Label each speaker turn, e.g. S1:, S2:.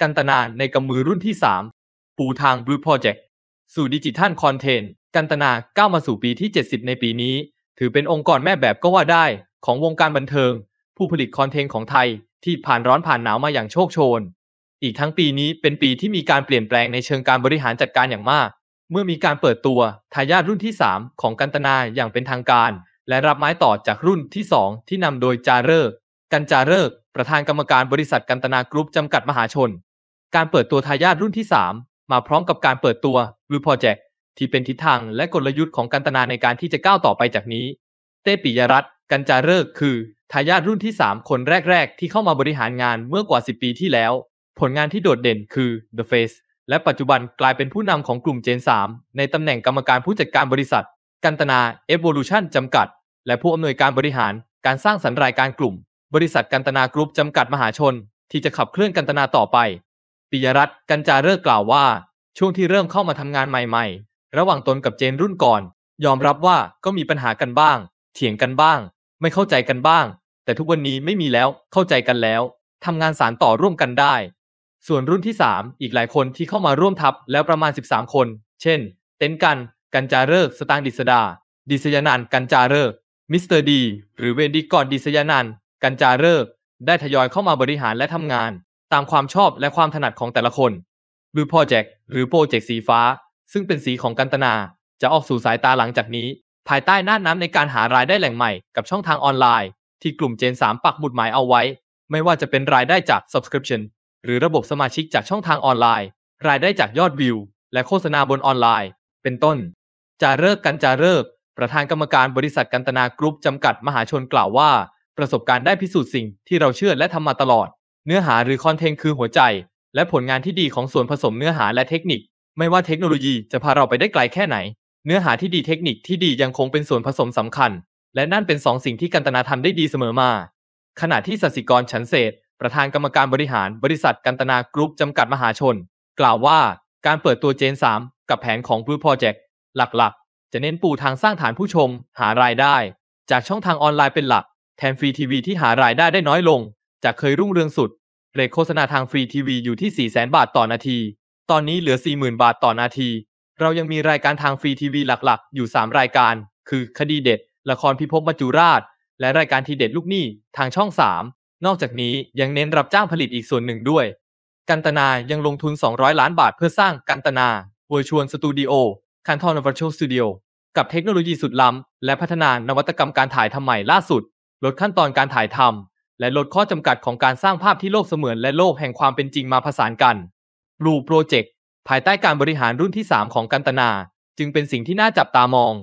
S1: กันตนาในกำมือรุ่นที่ 3 ปูทาง Blue Project สู่ดิจิทัลคอนเทนต์กันตนาก้าวมาสู่ปีที่ 70 ในปีนี้ ถือเป็นองค์กรแม่แบบก็ว่าได้ ของวงการบันเทิง ผู้ผลิตคอนเทนต์ของไทยที่ผ่านร้อนผ่านหนาวมาอย่างโชคโชน อีกทั้งปีนี้เป็นปีที่มีการเปลี่ยนแปลงในเชิงการบริหารจัดการอย่างมาก เมื่อมีการเปิดตัว ทายาทรุ่นที่ 3 ของกันตนาอย่างเป็นทางการ และรับไม้ต่อจากรุ่นที่2ที่นำโดยจาเรอกกันจาเรอกประธานกรรมการบริษัทกันตนากรุ๊ปจำกัดมหาชนการเปิดตัวทายาทรุ่นที่ 3 มาพร้อมกับการเปิดตัววิวพอเจกที่เป็นทิศทางและกลยุทธ์ของการตนาในการที่จะก้าวต่อไปจากนี้ เต้ปิยรัตน์กันจาเริกคือ ทายาทรุ่นที่ 3 คนแรกๆ ที่เข้ามาบริหารงานเมื่อกว่า 10 ปีที่แล้ว ผลงานที่โดดเด่นคือ The Face และปัจจุบันกลายเป็นผู้นำของกลุ่ม Gen 3ในตำแหน่งกรรมการผู้จัดการบริษัท กันตนา Evolution จำกัด และผู้อำนวยการบริหาร การสร้างสรรค์รายการกลุ่ม บริษัทกันตนากรุ๊ปจำกัดมหาชน ที่จะขับเคลื่อนกันตนาต่อไปปิยรัตน์กันจาเริกกล่าวว่า ช่วงที่เริ่มเข้ามาทำงานใหม่ ๆ ระหว่างตนกับเจนรุ่นก่อน ยอมรับว่าก็มีปัญหากันบ้าง เถียงกันบ้าง ไม่เข้าใจกันบ้าง แต่ทุกวันนี้ไม่มีแล้ว เข้าใจกันแล้ว ทำงานสารต่อร่วมกันได้ ส่วนรุ่นที่ 3 อีกหลายคนที่เข้ามาร่วมทับแล้วประมาณ 13 คน เช่น เต็นกัน กันจาเริกสตางดิสดา ดิสยานันกันจาเริกมิสเตอร์ดี หรือเวนดีก่อนดิสยานันกันจาเริกได้ทยอยเข้ามาบริหารและทำงานตามความชอบและความถนัดของแต่ละคนหรือโปรเจกต์หรือโปรเจกต์สีฟ้า ซึ่งเป็นสีของกันตนา จะออกสู่สายตาหลังจากนี้ ภายใต้หน้าน้ำในการหารายได้แหล่งใหม่กับช่องทางออนไลน์ที่กลุ่มเจน 3 ปักบุดหมายเอาไว้ ไม่ว่าจะเป็นรายได้จาก subscription หรือระบบสมาชิกจากช่องทางออนไลน์ รายได้จากยอดวิว และโฆษณาบนออนไลน์ เป็นต้น จะเลิกกันจะเลิกประธานกรรมการบริษัทกันตนากรุ๊ปจำกัดมหาชนกล่าวว่า ประสบการณ์ได้พิสูจน์สิ่งที่เราเชื่อและทำมาตลอดเนื้อหาหรือคอนเทนต์คือหัวใจ และผลงานที่ดีของส่วนผสมเนื้อหาและเทคนิค ไม่ว่าเทคโนโลยีจะพาเราไปได้ไกลแค่ไหน เนื้อหาที่ดีเทคนิคที่ดียังคงเป็นส่วนผสมสำคัญ และนั่นเป็นสองสิ่งที่กันตนาทำได้ดีเสมอมา ขณะที่สสิกรฉันเศษประธานกรรมการบริหารบริษัทกันตนากรุ๊ปจำกัดมหาชน กล่าวว่าการเปิดตัวเจน 3 กับแผนของ Blue Project หลักๆ จะเน้นปูทางสร้างฐานผู้ชม หารายได้ จากช่องทางออนไลน์เป็นหลัก แทนฟรีทีวีที่หารายได้ได้น้อยลงจากเคยรุ่งเรืองสุด เรทโฆษณาทางฟรีทีวีอยู่ที่4 0 0 0 0 บาทต่อนาที ตอนนี้เหลือ 40,000 บาทต่อนาที เรายังมีรายการทางฟรีทีวีหลักๆ อยู่ 3 รายการ คือคดีเด็ด ละครพิภพมัจจุราช และรายการทีเด็ดลูกหนี้ทางช่อง 3 นอกจากนี้ยังเน้นรับจ้างผลิตอีกส่วนหนึ่งด้วย กันตนา ยังลงทุน 200 ล้านบาทเพื่อสร้างกันตนาเวอร์ชวลสตูดิโอคันทอนเวอร์ชวลสตูดิโอกับเทคโนโลยีสุดล้ำและพัฒนานวัตกรรมการถ่ายทำใหม่ล่าสุดลดขั้นตอนการถ่ายทำและลดข้อจำกัดของการสร้างภาพที่โลกเสมือน และโลกแห่งความเป็นจริงมาผสานกัน Blue Project ภายใต้การบริหารรุ่นที่ 3 ของกันตนา จึงเป็นสิ่งที่น่าจับตามอง